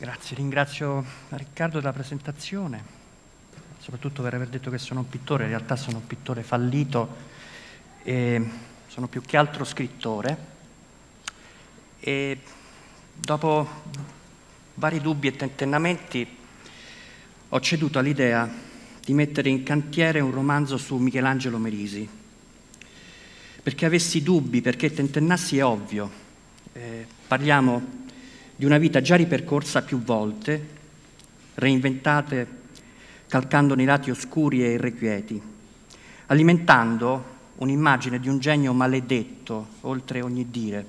Grazie, ringrazio Riccardo della presentazione, soprattutto per aver detto che sono un pittore, in realtà sono un pittore fallito, sono più che altro scrittore e dopo vari dubbi e tentennamenti ho ceduto all'idea di mettere in cantiere un romanzo su Michelangelo Merisi. Perché avessi dubbi, perché tentennassi è ovvio. Eh, parliamo di una vita già ripercorsa più volte, reinventate calcando nei lati oscuri e irrequieti, alimentando un'immagine di un genio maledetto oltre ogni dire,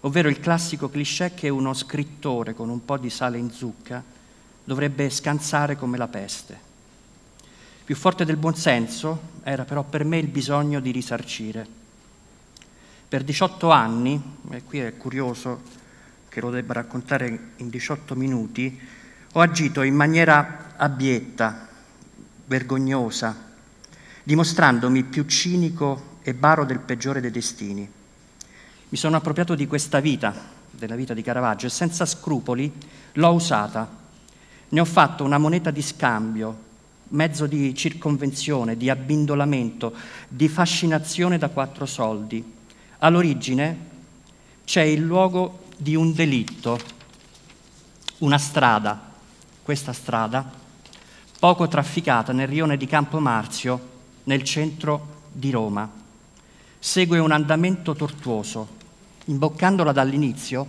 ovvero il classico cliché che uno scrittore con un po' di sale in zucca dovrebbe scansare come la peste. Più forte del buonsenso era però per me il bisogno di risarcire. Per 18 anni, e qui è curioso che lo debba raccontare in 18 minuti, ho agito in maniera abietta, vergognosa, dimostrandomi più cinico e baro del peggiore dei destini. Mi sono appropriato di questa vita, della vita di Caravaggio, e senza scrupoli l'ho usata. Ne ho fatto una moneta di scambio, mezzo di circonvenzione, di abbindolamento, di fascinazione da quattro soldi. All'origine c'è il luogo di un delitto, una strada, questa strada, poco trafficata nel rione di Campo Marzio, nel centro di Roma. Segue un andamento tortuoso. Imboccandola dall'inizio,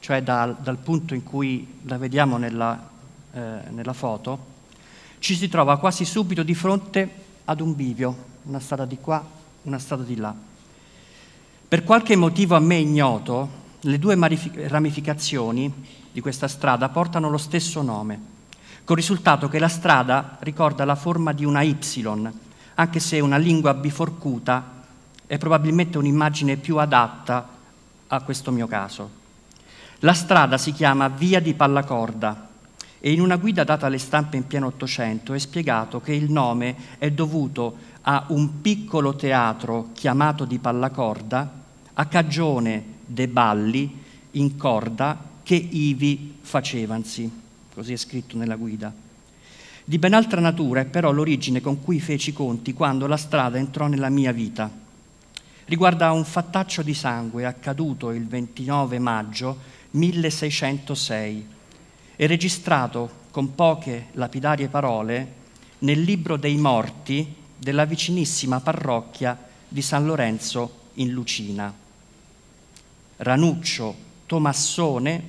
cioè dal, dal punto in cui la vediamo nella, eh, nella foto, ci si trova quasi subito di fronte ad un bivio, una strada di qua, una strada di là. Per qualche motivo a me ignoto, le due ramificazioni di questa strada portano lo stesso nome, con risultato che la strada ricorda la forma di una Y, anche se una lingua biforcuta è probabilmente un'immagine più adatta a questo mio caso. La strada si chiama Via di Pallacorda e in una guida data alle stampe in pieno Ottocento è spiegato che il nome è dovuto a un piccolo teatro chiamato di Pallacorda a cagione de balli in corda che ivi facevansi, così è scritto nella guida. Di ben altra natura è però l'origine con cui feci conti quando la strada entrò nella mia vita. Riguarda un fattaccio di sangue accaduto il 29 maggio 1606 e registrato con poche lapidarie parole nel libro dei morti della vicinissima parrocchia di San Lorenzo in Lucina. Ranuccio Tomassone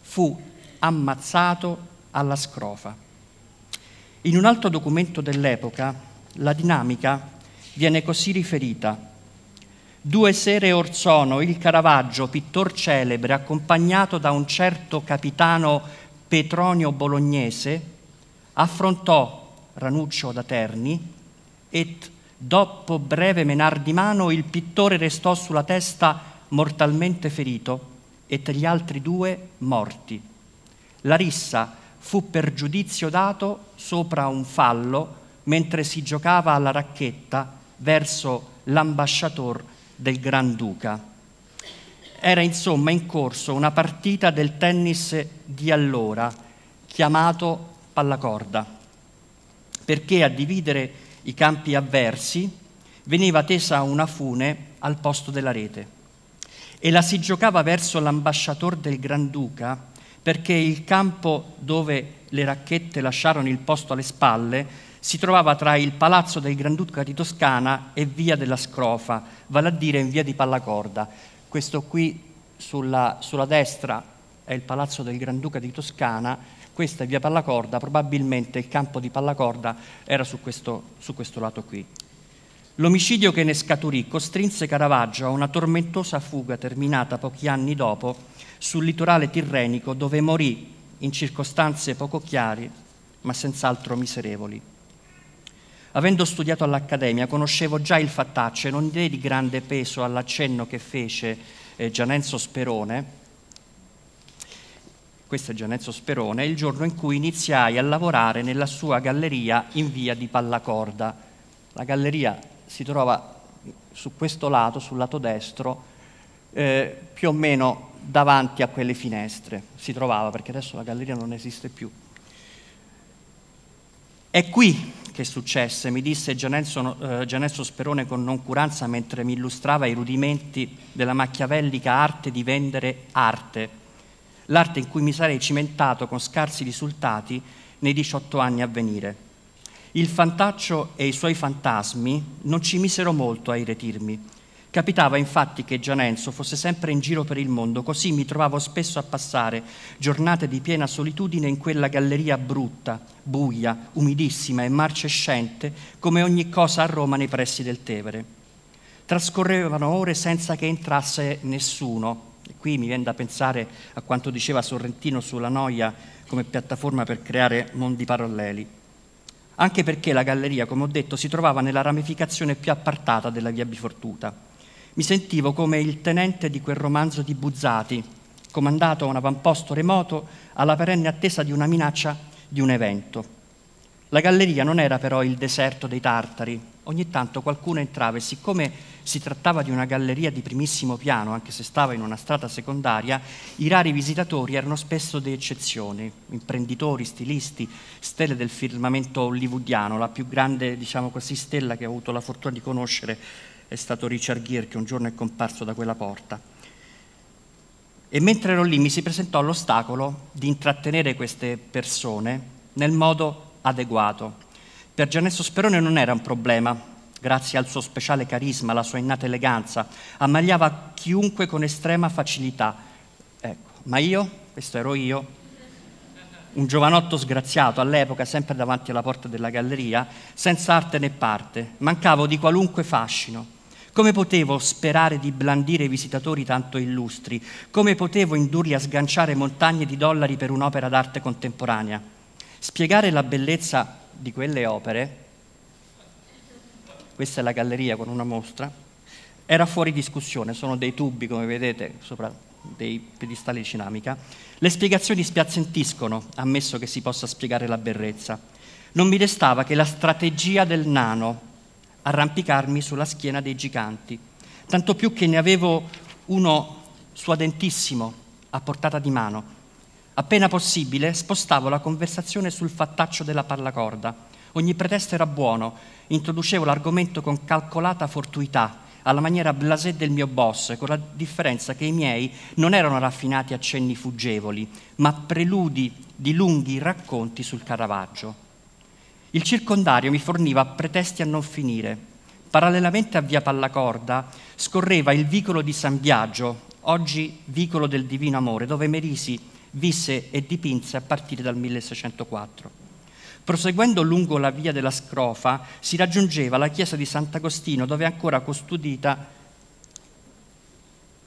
fu ammazzato alla scrofa. In un altro documento dell'epoca la dinamica viene così riferita. Due sere or sono il Caravaggio, pittor celebre, accompagnato da un certo capitano Petronio Bolognese, affrontò Ranuccio da Terni et Dopo breve menar di mano, il pittore restò sulla testa mortalmente ferito e tra gli altri due morti. La rissa fu per giudizio dato sopra un fallo mentre si giocava alla racchetta verso l'ambasciatore del Granduca. Era insomma in corso una partita del tennis di allora, chiamato pallacorda, perché a dividere i campi avversi, veniva tesa una fune al posto della rete e la si giocava verso l'ambasciatore del Granduca perché il campo dove le racchette lasciarono il posto alle spalle si trovava tra il palazzo del Granduca di Toscana e via della Scrofa, vale a dire in via di Pallacorda. Questo qui sulla, sulla destra è il palazzo del Granduca di Toscana questa è via Pallacorda, probabilmente il campo di Pallacorda era su questo, su questo lato qui. L'omicidio che ne scaturì costrinse Caravaggio a una tormentosa fuga terminata pochi anni dopo sul litorale tirrenico dove morì in circostanze poco chiare ma senz'altro miserevoli. Avendo studiato all'Accademia conoscevo già il fattaccio e non diedi grande peso all'accenno che fece eh, Gianenzo Sperone, questo è Gianezzo Sperone, il giorno in cui iniziai a lavorare nella sua galleria in via di Pallacorda. La galleria si trova su questo lato, sul lato destro, eh, più o meno davanti a quelle finestre. Si trovava perché adesso la galleria non esiste più. È qui che successe, mi disse Gianezzo, eh, Sperone con noncuranza mentre mi illustrava i rudimenti della machiavellica arte di vendere arte l'arte in cui mi sarei cimentato con scarsi risultati nei 18 anni a venire. Il fantaccio e i suoi fantasmi non ci misero molto a irretirmi. Capitava infatti che Gianenzo fosse sempre in giro per il mondo, così mi trovavo spesso a passare giornate di piena solitudine in quella galleria brutta, buia, umidissima e marcescente, come ogni cosa a Roma nei pressi del Tevere. Trascorrevano ore senza che entrasse nessuno, e qui mi viene da pensare a quanto diceva Sorrentino sulla noia come piattaforma per creare mondi paralleli. Anche perché la galleria, come ho detto, si trovava nella ramificazione più appartata della via Bifortuta. Mi sentivo come il tenente di quel romanzo di Buzzati, comandato a un avamposto remoto alla perenne attesa di una minaccia di un evento. La galleria non era però il deserto dei tartari, ogni tanto qualcuno entrava e siccome si trattava di una galleria di primissimo piano, anche se stava in una strada secondaria, i rari visitatori erano spesso di eccezione, imprenditori, stilisti, stelle del firmamento hollywoodiano, la più grande, diciamo così, stella che ho avuto la fortuna di conoscere è stato Richard Gere che un giorno è comparso da quella porta. E mentre ero lì mi si presentò l'ostacolo di intrattenere queste persone nel modo adeguato per Giannesso Sperone non era un problema, grazie al suo speciale carisma, alla sua innata eleganza, ammagliava chiunque con estrema facilità. Ecco, ma io, questo ero io, un giovanotto sgraziato all'epoca sempre davanti alla porta della galleria, senza arte né parte, mancavo di qualunque fascino. Come potevo sperare di blandire i visitatori tanto illustri? Come potevo indurli a sganciare montagne di dollari per un'opera d'arte contemporanea? Spiegare la bellezza di quelle opere, questa è la galleria con una mostra, era fuori discussione, sono dei tubi come vedete sopra dei pedestali di cinamica, le spiegazioni spiazzentiscono, ammesso che si possa spiegare la berrezza. Non mi restava che la strategia del nano, arrampicarmi sulla schiena dei giganti, tanto più che ne avevo uno suadentissimo a portata di mano, Appena possibile, spostavo la conversazione sul fattaccio della pallacorda. Ogni pretesto era buono, introducevo l'argomento con calcolata fortuità, alla maniera blasé del mio boss, con la differenza che i miei non erano raffinati accenni fuggevoli, ma preludi di lunghi racconti sul Caravaggio. Il circondario mi forniva pretesti a non finire. Parallelamente a via Pallacorda scorreva il vicolo di San Biagio, oggi vicolo del Divino Amore, dove Merisi visse e dipinse a partire dal 1604. Proseguendo lungo la via della Scrofa si raggiungeva la chiesa di Sant'Agostino dove è ancora custodita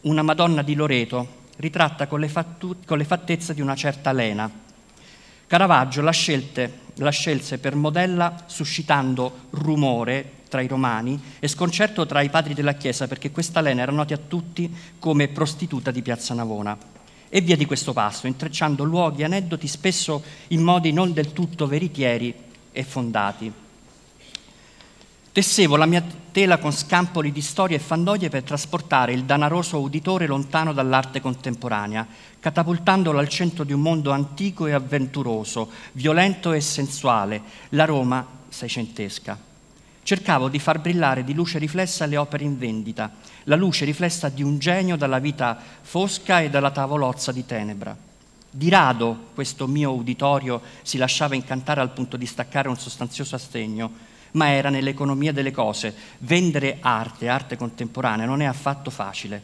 una Madonna di Loreto, ritratta con le, con le fattezze di una certa lena. Caravaggio la, scelte, la scelse per modella suscitando rumore tra i romani e sconcerto tra i padri della Chiesa perché questa lena era nota a tutti come prostituta di Piazza Navona e via di questo passo, intrecciando luoghi, e aneddoti spesso in modi non del tutto veritieri e fondati. Tessevo la mia tela con scampoli di storie e fandonie per trasportare il danaroso uditore lontano dall'arte contemporanea, catapultandolo al centro di un mondo antico e avventuroso, violento e sensuale, la Roma seicentesca cercavo di far brillare di luce riflessa le opere in vendita, la luce riflessa di un genio dalla vita fosca e dalla tavolozza di tenebra. Di rado questo mio uditorio si lasciava incantare al punto di staccare un sostanzioso assegno, ma era nell'economia delle cose. Vendere arte, arte contemporanea, non è affatto facile.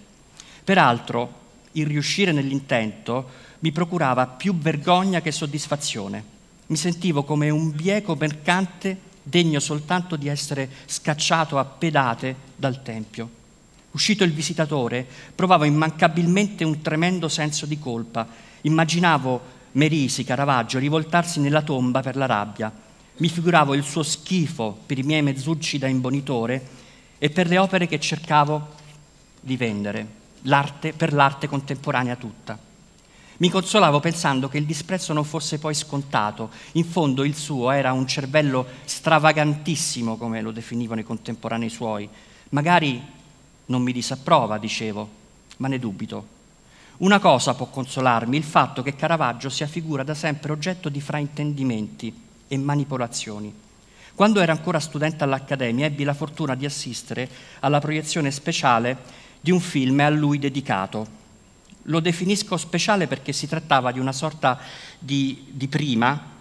Peraltro, il riuscire nell'intento mi procurava più vergogna che soddisfazione. Mi sentivo come un bieco mercante degno soltanto di essere scacciato a pedate dal Tempio. Uscito il visitatore, provavo immancabilmente un tremendo senso di colpa. Immaginavo Merisi, Caravaggio, rivoltarsi nella tomba per la rabbia. Mi figuravo il suo schifo per i miei mezzucci da imbonitore e per le opere che cercavo di vendere, l'arte, per l'arte contemporanea tutta. Mi consolavo pensando che il disprezzo non fosse poi scontato, in fondo il suo era un cervello stravagantissimo, come lo definivano i contemporanei suoi. Magari non mi disapprova, dicevo, ma ne dubito. Una cosa può consolarmi, il fatto che Caravaggio sia figura da sempre oggetto di fraintendimenti e manipolazioni. Quando era ancora studente all'Accademia ebbi la fortuna di assistere alla proiezione speciale di un film a lui dedicato, lo definisco speciale perché si trattava di una sorta di, di prima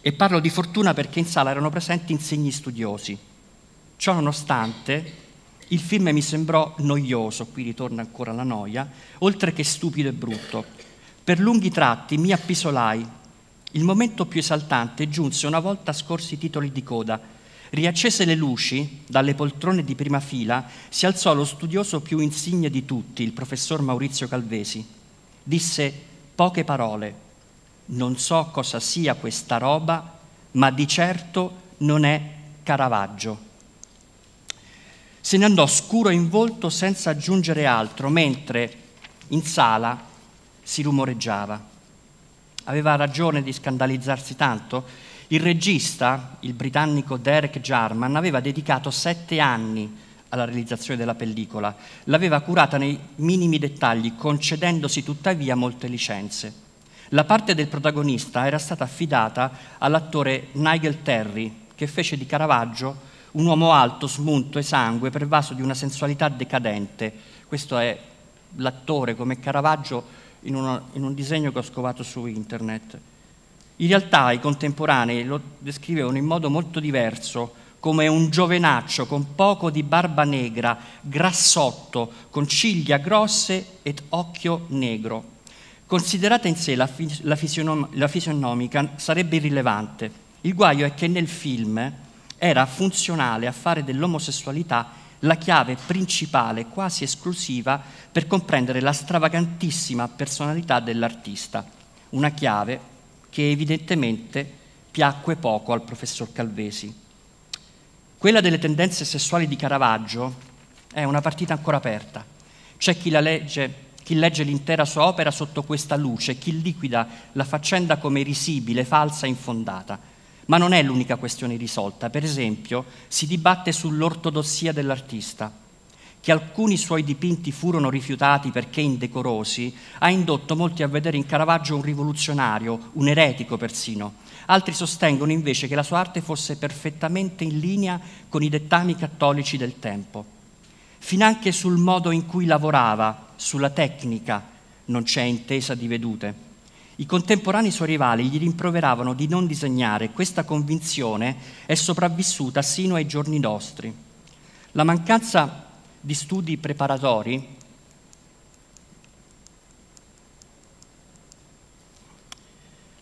e parlo di fortuna perché in sala erano presenti insegni studiosi. Ciò nonostante, il film mi sembrò noioso, qui ritorna ancora la noia, oltre che stupido e brutto. Per lunghi tratti mi appisolai. Il momento più esaltante giunse una volta scorsi i titoli di coda, Riaccese le luci, dalle poltrone di prima fila si alzò lo studioso più insigne di tutti, il professor Maurizio Calvesi. Disse poche parole. Non so cosa sia questa roba, ma di certo non è Caravaggio. Se ne andò scuro in volto senza aggiungere altro, mentre in sala si rumoreggiava. Aveva ragione di scandalizzarsi tanto? Il regista, il britannico Derek Jarman, aveva dedicato sette anni alla realizzazione della pellicola, l'aveva curata nei minimi dettagli, concedendosi tuttavia molte licenze. La parte del protagonista era stata affidata all'attore Nigel Terry, che fece di Caravaggio un uomo alto, smunto, esangue, pervaso di una sensualità decadente. Questo è l'attore come Caravaggio in, uno, in un disegno che ho scovato su internet. In realtà i contemporanei lo descrivevano in modo molto diverso, come un giovenaccio con poco di barba negra, grassotto, con ciglia grosse ed occhio negro. Considerata in sé la, fis- la, fisionom- la fisionomica sarebbe irrilevante. Il guaio è che nel film era funzionale a fare dell'omosessualità la chiave principale, quasi esclusiva, per comprendere la stravagantissima personalità dell'artista. Una chiave che evidentemente piacque poco al professor Calvesi. Quella delle tendenze sessuali di Caravaggio è una partita ancora aperta. C'è chi la legge chi legge l'intera sua opera sotto questa luce, chi liquida la faccenda come risibile, falsa e infondata. Ma non è l'unica questione risolta. Per esempio, si dibatte sull'ortodossia dell'artista che alcuni suoi dipinti furono rifiutati perché indecorosi, ha indotto molti a vedere in Caravaggio un rivoluzionario, un eretico persino. Altri sostengono invece che la sua arte fosse perfettamente in linea con i dettami cattolici del tempo. Finanche sul modo in cui lavorava, sulla tecnica, non c'è intesa di vedute. I contemporanei suoi rivali gli rimproveravano di non disegnare questa convinzione è sopravvissuta sino ai giorni nostri. La mancanza di studi preparatori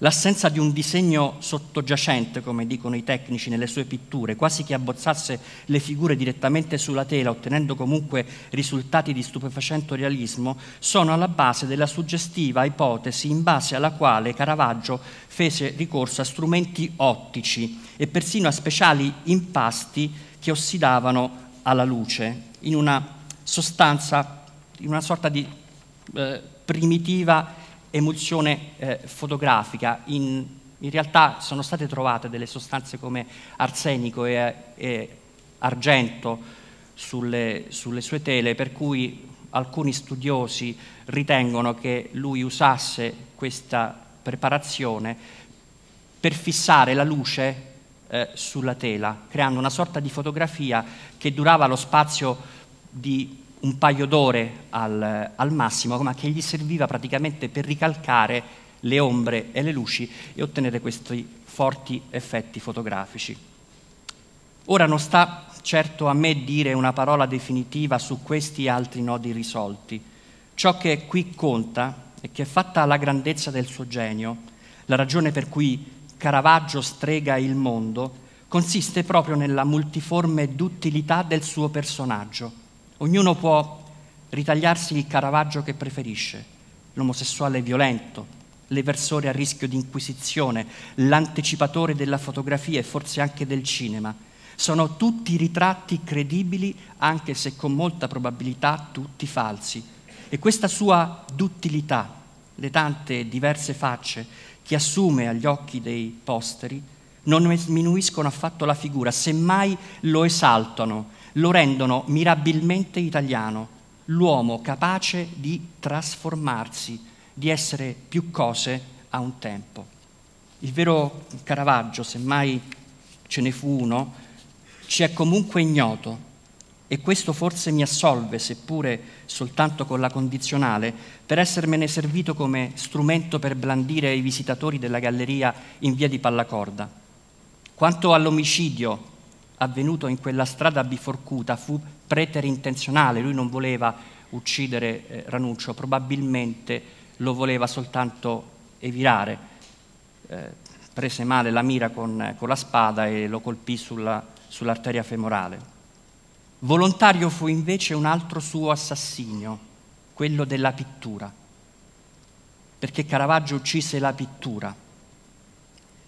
L'assenza di un disegno sottogiacente, come dicono i tecnici nelle sue pitture, quasi che abbozzasse le figure direttamente sulla tela, ottenendo comunque risultati di stupefacente realismo, sono alla base della suggestiva ipotesi in base alla quale Caravaggio fece ricorso a strumenti ottici e persino a speciali impasti che ossidavano alla luce in una sostanza, in una sorta di eh, primitiva emulsione eh, fotografica. In, in, realtà sono state trovate delle sostanze come arsenico e, e argento sulle, sulle sue tele, per cui alcuni studiosi ritengono che lui usasse questa preparazione per fissare la luce eh, sulla tela, creando una sorta di fotografia che durava lo spazio di un paio d'ore al, al, massimo, ma che gli serviva praticamente per ricalcare le ombre e le luci e ottenere questi forti effetti fotografici. Ora non sta certo a me dire una parola definitiva su questi altri nodi risolti. Ciò che qui conta è che fatta la grandezza del suo genio, la ragione per cui Caravaggio strega il mondo, consiste proprio nella multiforme duttilità del suo personaggio Ognuno può ritagliarsi il Caravaggio che preferisce, l'omosessuale violento, l'eversore a rischio di inquisizione, l'anticipatore della fotografia e forse anche del cinema. Sono tutti ritratti credibili, anche se con molta probabilità tutti falsi. E questa sua duttilità, le tante diverse facce che assume agli occhi dei posteri, non sminuiscono affatto la figura, semmai lo esaltano lo rendono mirabilmente italiano, l'uomo capace di trasformarsi, di essere più cose a un tempo. Il vero Caravaggio, semmai ce ne fu uno, ci è comunque ignoto e questo forse mi assolve, seppure soltanto con la condizionale, per essermene servito come strumento per blandire i visitatori della galleria in via di Pallacorda. Quanto all'omicidio avvenuto in quella strada biforcuta fu preterintenzionale, lui non voleva uccidere eh, Ranuccio, probabilmente lo voleva soltanto evirare, eh, prese male la mira con, con, la spada e lo colpì sulla, sull'arteria femorale. Volontario fu invece un altro suo assassino, quello della pittura, perché Caravaggio uccise la pittura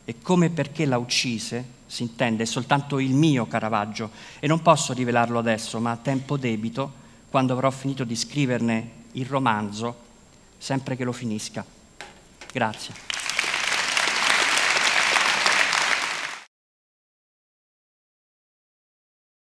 e come perché la uccise si intende, è soltanto il mio Caravaggio e non posso rivelarlo adesso, ma a tempo debito, quando avrò finito di scriverne il romanzo, sempre che lo finisca. Grazie.